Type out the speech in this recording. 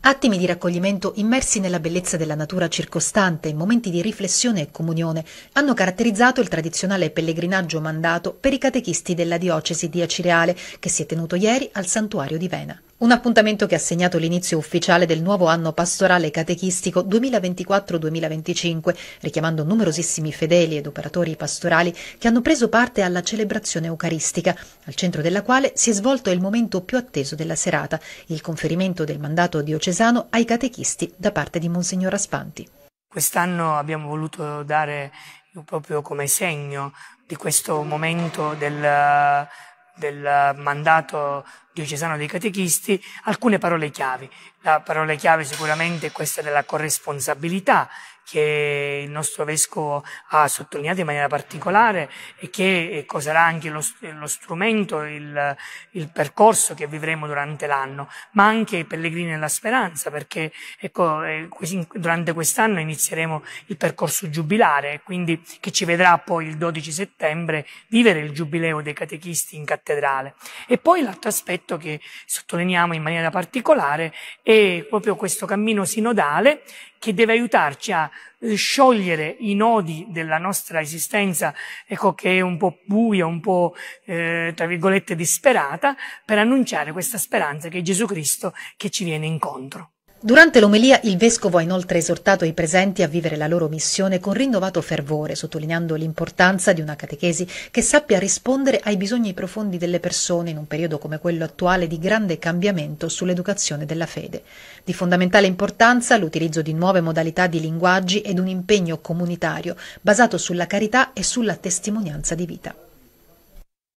Attimi di raccoglimento immersi nella bellezza della natura circostante, momenti di riflessione e comunione, hanno caratterizzato il tradizionale pellegrinaggio mandato per i catechisti della diocesi di Acireale, che si è tenuto ieri al santuario di Vena. Un appuntamento che ha segnato l'inizio ufficiale del nuovo anno pastorale catechistico 2024-2025, richiamando numerosissimi fedeli ed operatori pastorali che hanno preso parte alla celebrazione eucaristica, al centro della quale si è svolto il momento più atteso della serata, il conferimento del mandato diocesano ai catechisti da parte di Monsignor Aspanti. Quest'anno abbiamo voluto dare proprio come segno di questo momento del, del mandato diocesano dei catechisti alcune parole chiavi. La parola chiave sicuramente è questa della corresponsabilità che il nostro vescovo ha sottolineato in maniera particolare e che sarà anche lo, lo strumento, il, il, percorso che vivremo durante l'anno, ma anche i pellegrini nella speranza, perché ecco, eh, durante quest'anno inizieremo il percorso giubilare, quindi che ci vedrà poi il 12 settembre vivere il giubileo dei catechisti in cattedrale. E poi l'altro aspetto aspetto che sottolineiamo in maniera particolare è proprio questo cammino sinodale che deve aiutarci a eh, sciogliere i nodi della nostra esistenza, ecco che è un po' buia, un po' eh, tra virgolette disperata, per annunciare questa speranza che è Gesù Cristo che ci viene incontro. Durante l'omelia il vescovo ha inoltre esortato i presenti a vivere la loro missione con rinnovato fervore, sottolineando l'importanza di una catechesi che sappia rispondere ai bisogni profondi delle persone in un periodo come quello attuale di grande cambiamento sull'educazione della fede. Di fondamentale importanza l'utilizzo di nuove modalità di linguaggi ed un impegno comunitario basato sulla carità e sulla testimonianza di vita.